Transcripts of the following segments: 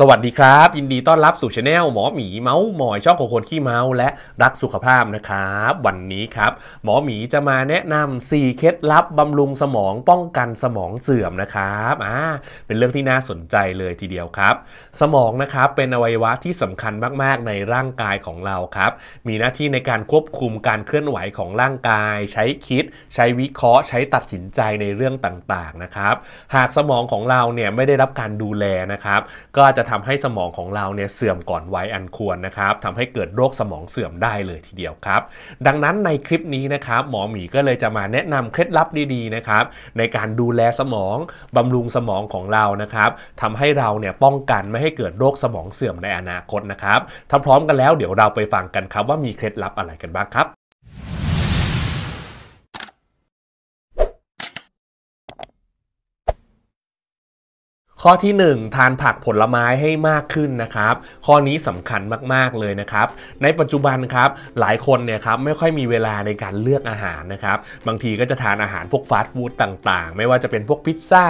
สวัสดีครับยินดีต้อนรับสู่ช anel หมอหมีเมาส์หมอยช่องของคนขี้เมาส์และรักสุขภาพนะครับวันนี้ครับ หมอหมีจะมาแนะนำ4เคล็ดลับบำรุงสมองป้องกันสมองเสื่อมนะครับอ่าเป็นเรื่องที่น่าสนใจเลยทีเดียวครับ สมองนะครับเป็นอวัยวะที่สำคัญมากๆในร่างกายของเราครับ มีหน้าที่ในการควบคุมการเคลื่อนไหวของร่างกาย ใช้คิด ใช้วิเคราะห์ ใช้ตัดสินใจในเรื่องต่าง ๆ นะครับ หากสมองของเราเนี่ยไม่ได้รับการดูแลนะครับ ก็จะทำให้สมองของเราเนี่ยเสื่อมก่อนวัยอันควรนะครับทำให้เกิดโรคสมองเสื่อมได้เลยทีเดียวครับ ดังนั้นในคลิปนี้นะครับ หมอหมีก็เลยจะมาแนะนำเคล็ดลับดีๆนะครับ ในการดูแลสมองบำรุงสมองของเรานะครับทำให้เราเนี่ยป้องกันไม่ให้เกิดโรคสมองเสื่อมในอนาคตนะครับถ้าพร้อมกันแล้วเดี๋ยวเราไปฟังกันครับว่ามีเคล็ดลับอะไรกันบ้างครับข้อที่ 1 ทานผักผลไม้ให้มากขึ้นนะครับข้อนี้สำคัญมาก ๆ เลยนะครับในปัจจุบันครับหลายคนเนี่ยครับไม่ค่อยมีเวลาในการเลือกอาหารนะครับบางทีก็จะทานอาหารพวกฟาสต์ฟู้ดต่างๆ ไม่ว่าจะเป็นพวกพิซซ่า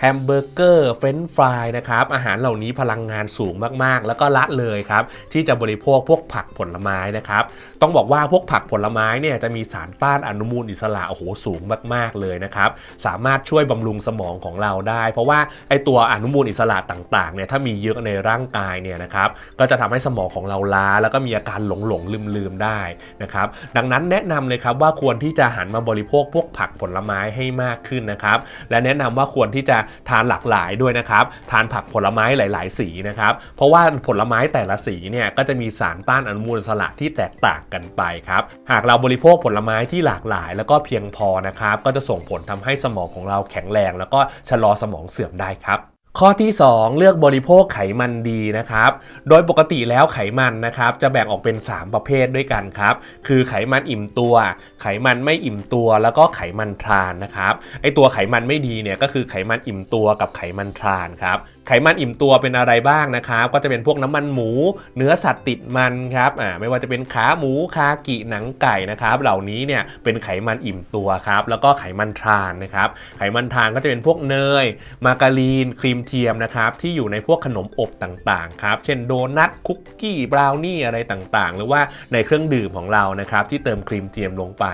แฮมเบอร์เกอร์เฟรนช์ฟรายนะครับอาหารเหล่านี้พลังงานสูงมากๆ แล้วก็ละเลยครับที่จะบริโภคพวกผักผลไม้นะครับต้องบอกว่าพวกผักผลไม้เนี่ยจะมีสาร ต้านอนุมูลอิสระโอ้โหสูงมากๆเลยนะครับสามารถช่วยบำรุงสมองของเราได้ เพราะว่าไอตัวอนุมูลอิสระต่างๆเนี่ยถ้ามีเยอะในร่างกายเนี่ยนะครับก็จะทำให้สมองของเราล้าแล้วก็มีอาการหลงหลงลืมลืมได้นะครับดังนั้นแนะนำเลยครับว่าควรที่จะหันมาบริโภคพวกผักผลไม้ให้มากขึ้นนะครับและแนะนำว่าควรที่จะทานหลากหลายด้วยนะครับทานผักผลไม้หลายๆ สีนะครับเพราะว่าผลไม้แต่ละสีเนี่ยก็จะมีสารต้านอนุมูลอิสระที่แตกต่างกันไปครับหากเราบริโภคผลไม้ที่หลากหลาย แล้วก็เพียงพอนะครับก็จะส่งผลทำให้สมองของเราแข็งแรง แล้วก็ชะลอสมองเสื่อมได้ครับข้อที่ 2 เลือกบริโภคไขมันดีนะครับ โดยปกติแล้วไขมันนะครับจะแบ่งออกเป็น 3 ประเภทด้วยกันครับ คือไขมันอิ่มตัว ไขมันไม่อิ่มตัวแล้วก็ไขมันทรานนะครับ ไอตัวไขมันไม่ดีเนี่ยก็คือไขมันอิ่มตัวกับไขมันทรานครับไขมันอิ่มตัวเป็นอะไรบ้างนะครับ ก็จะเป็นพวกน้ำมันหมู เนื้อสัตว์ติดมันครับอ่าไม่ว่าจะเป็นขาหมูคากิหนังไก่นะครับ เหล่านี้เนี่ยเป็นไขมันอิ่มตัวครับแล้วก็ไขมันทรานนะครับ ไขมันทรานก็จะเป็นพวกเนย มาการีน ครีมเทียมนะครับที่อยู่ในพวกขนมอบต่างๆครับเช่น โดนัท คุกกี้ บราวนี่อะไรต่างๆ หรือว่าในเครื่องดื่มของเรานะครับที่เติมครีมเทียมลงไป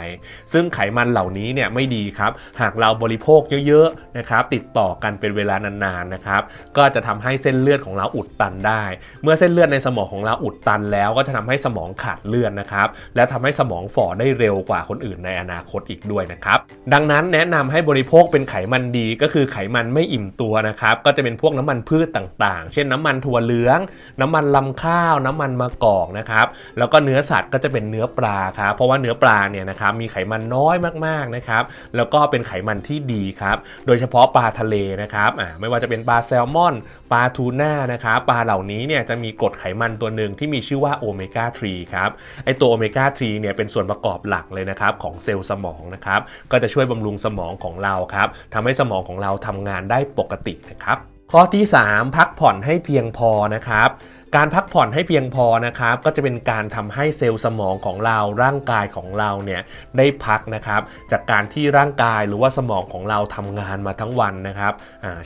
ซึ่งไขมันเหล่านี้เนี่ยไม่ดีครับหากเราบริโภคเยอะๆนะครับติดต่อกันเป็นเวลานานๆนะครับก็จะทำให้เส้นเลือดของเราอุดตันได้ เมื่อเส้นเลือดในสมองของเราอุดตันแล้ว ก็จะทำให้สมองขาดเลือดนะครับ และทำให้สมองฝ่อได้เร็วกว่าคนอื่นในอนาคตอีกด้วยนะครับ ดังนั้นแนะนำให้บริโภคเป็นไขมันดีก็คือไขมันไม่อิ่มตัวนะครับ ก็จะเป็นพวกน้ำมันพืชต่าง ๆ เช่นน้ำมันถั่วเหลือง น้ำมันลำข้าว น้ำมันมะกอกนะครับ แล้วก็เนื้อสัตว์ก็จะเป็นเนื้อปลาครับ เพราะว่าเนื้อปลาเนี่ยนะครับมีไขมันน้อยมากๆนะครับ แล้วก็เป็นไขมันที่ดีครับ โดยเฉพาะปลาทะเลนะครับ อ่าไม่ว่าจะเป็นปลาแซลมอนอนปลาทูน่านะครับปลาเหล่านี้เนี่ยจะมีกรดไขมันตัวหนึ่งที่มีชื่อว่าโอเมก้า 3 ครับไอตัวโอเมก้า 3 เนี่ยเป็นส่วนประกอบหลักเลยนะครับของเซลล์สมองนะครับก็จะช่วยบำรุงสมองของเราครับทำให้สมองของเราทำงานได้ปกตินะครับข้อที่ 3 พักผ่อนให้เพียงพอนะครับการพักผ่อนให้เพียงพอนะครับ ก็จะเป็นการทำให้เซลล์สมองของเราร่างกายของเราเนี่ยได้พักนะครับจากการที่ร่างกายหรือว่าสมองของเราทำงานมาทั้งวันนะครับ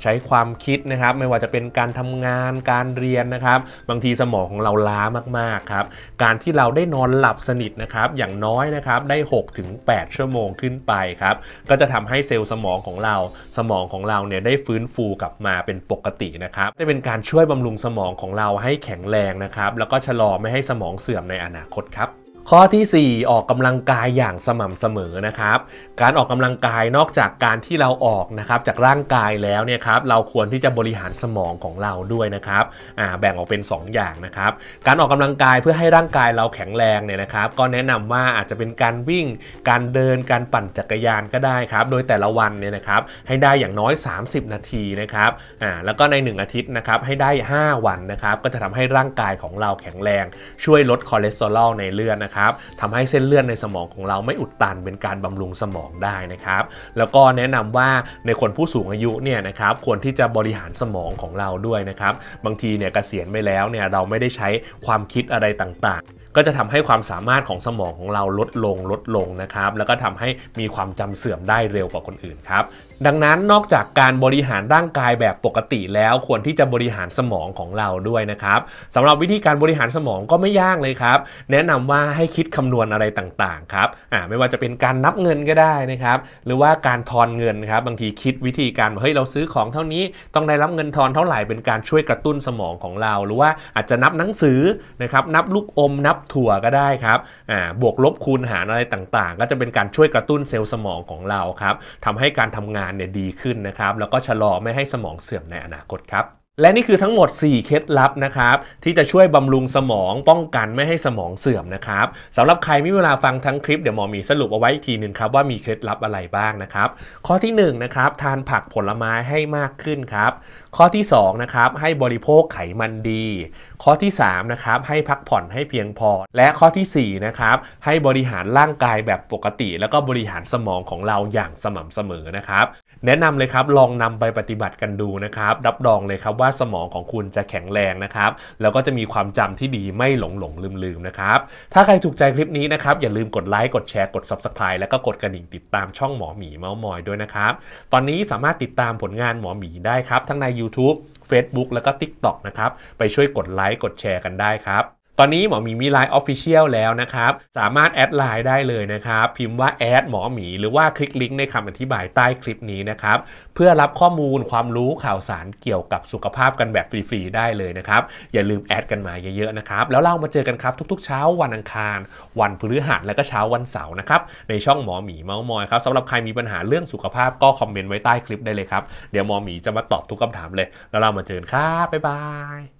ใช้ความคิดนะครับไม่ว่าจะเป็นการทำงานการเรียนนะครับ บางทีสมองของเราล้ามากๆครับการที่เราได้นอนหลับสนิทนะครับอย่างน้อยนะครับได้6-8ชั่วโมงขึ้นไปครับก็จะทำให้เซลล์สมองของเราสมองของเราเนี่ยได้ฟื้นฟูกลับมาเป็นปกตินะครับจะเป็นการช่วยบำรุงสมองของเราให้แข็งข็งแรงนะครับแล้วก็ชะลอไม่ให้สมองเสื่อมในอนาคตครับข้อที่ 4 ออกกำลังกายอย่างสม่ำเสมอนะครับการออกกำลังกายนอกจากการที่เราออกนะครับจากร่างกายแล้วเนี่ยครับเราควรที่จะบริหารสมองของเราด้วยนะครับแบ่งออกเป็น 2 อย่างนะครับการออกกำลังกายเพื่อให้ร่างกายเราแข็งแรงเนี่ยนะครับ ก็แนะนำว่าอาจจะเป็นการวิ่ง การเดินการปั่นจักรยานก็ได้ครับโดยแต่ละวันเนี่ยนะครับให้ได้อย่างน้อย 30 นาทีนะครับแล้วก็ใน 1 อาทิตย์นะครับให้ได้ 5 วันนะครับก็จะทำให้ร่างกายของเราแข็งแรง ช่วยลดคอเลสเตอรอลในเลือดนะครับทำให้เส้นเลือดในสมองของเราไม่อุดตันเป็นการบำรุงสมองได้นะครับ แล้วก็แนะนำว่าในคนผู้สูงอายุเนี่ยนะครับควรที่จะบริหารสมองของเราด้วยนะครับ บางทีเนี่ยเกษียณไปแล้วเนี่ยเราไม่ได้ใช้ความคิดอะไรต่าง ๆก็จะทำให้ความสามารถของสมองของเราลดลงลดลงนะครับ แล้วก็ทำให้มีความจำเสื่อมได้เร็วกว่าคนอื่นครับ ดังนั้นนอกจากการบริหารร่างกายแบบปกติแล้วควรที่จะบริหารสมองของเราด้วยนะครับสำหรับวิธีการบริหารสมองก็ไม่ยากเลยครับ แนะนำว่าให้คิดคำนวณอะไรต่างๆครับอ่าไม่ว่าจะเป็นการนับเงินก็ได้นะครับ หรือว่าการทอนเงินครับบางทีคิดวิธีการเฮ้ยเราซื้อของเท่านี้ต้องได้รับเงินทอนเท่าไหร่เป็นการช่วยกระตุ้นสมองของเรา หรือว่าอาจจะนับหนังสือนะครับ นับลูกอม นับถั่วก็ได้ครับอ่าบวกลบคูณหารอะไรต่างๆ ก็จะเป็นการช่วยกระตุ้นเซลล์สมองของเราครับ ทำให้การทำงานเนี่ยดีขึ้นนะครับ แล้วก็ชะลอไม่ให้สมองเสื่อมในอนาคตครับและนี่คือทั้งหมด 4 เคล็ดลับนะครับ ที่จะช่วยบำรุงสมองป้องกันไม่ให้สมองเสื่อมนะครับสำหรับใครไม่เวลาฟังทั้งคลิปเดี๋ยวหมอมีสรุป เอาไว้อีกทีหนึ่งครับว่ามีเคล็ดลับอะไรบ้างนะครับข้อที่1นนะครับทานผักผลไม้ให้มากขึ้นครับข้อที่2นะครับให้บริโภคไขมันดีข้อที่3นะครับให้พักผ่อนให้เพียงพอ และข้อที่4นะครับให้บริหารร่างกายแบบปกติ แล้วก็บริหารสมองของเราอย่างสม่ำเสมอนะครับ แนะนำเลยครับลองนำไปปฏิบัติกันดูนะครับรับรองเลยครับว่าาสมองของคุณจะแข็งแรงนะครับ แล้วก็จะมีความจำที่ดีไม่หลงหลงลืมลืมนะครับ ถ้าใครถูกใจคลิปนี้นะครับ อย่าลืมกดไลค์กดแชร์กด subscribe แล้วก็กดกระดิ่งติดตามช่องหมอหมีเมาส์มอยด้วยนะครับ ตอนนี้สามารถติดตามผลงานหมอหมีได้ครับทั้งใน YouTube Facebook แล้วก็ TikTok นะครับไปช่วยกดไลค์กดแชร์กันได้ครับตอนนี้หมอหมีมีไลน์ออฟฟิเชียลแล้วนะครับ สามารถแอดไลน์ได้เลยนะครับ พิมพ์ว่าแอดหมอหมีหรือว่าคลิกลิงก์ในคำอธิบายใต้คลิปนี้นะครับ เพื่อรับข้อมูลความรู้ข่าวสารเกี่ยวกับสุขภาพกันแบบฟรีๆได้เลยนะครับ อย่าลืมแอดกันมาเยอะๆนะครับ แล้วเรามาเจอกันครับทุกๆเช้าวันอังคาร วันพฤหัสและก็เช้าวันเสาร์นะครับในช่องหมอหมีเมาส์มอยครับสำหรับใครมีปัญหาเรื่องสุขภาพก็คอมเมนต์ไว้ใต้คลิปได้เลยครับเดี๋ยวหมอหมีจะมาตอบทุกคำถามเลย แล้วเรามาเจอกันครับบ๊ายบาย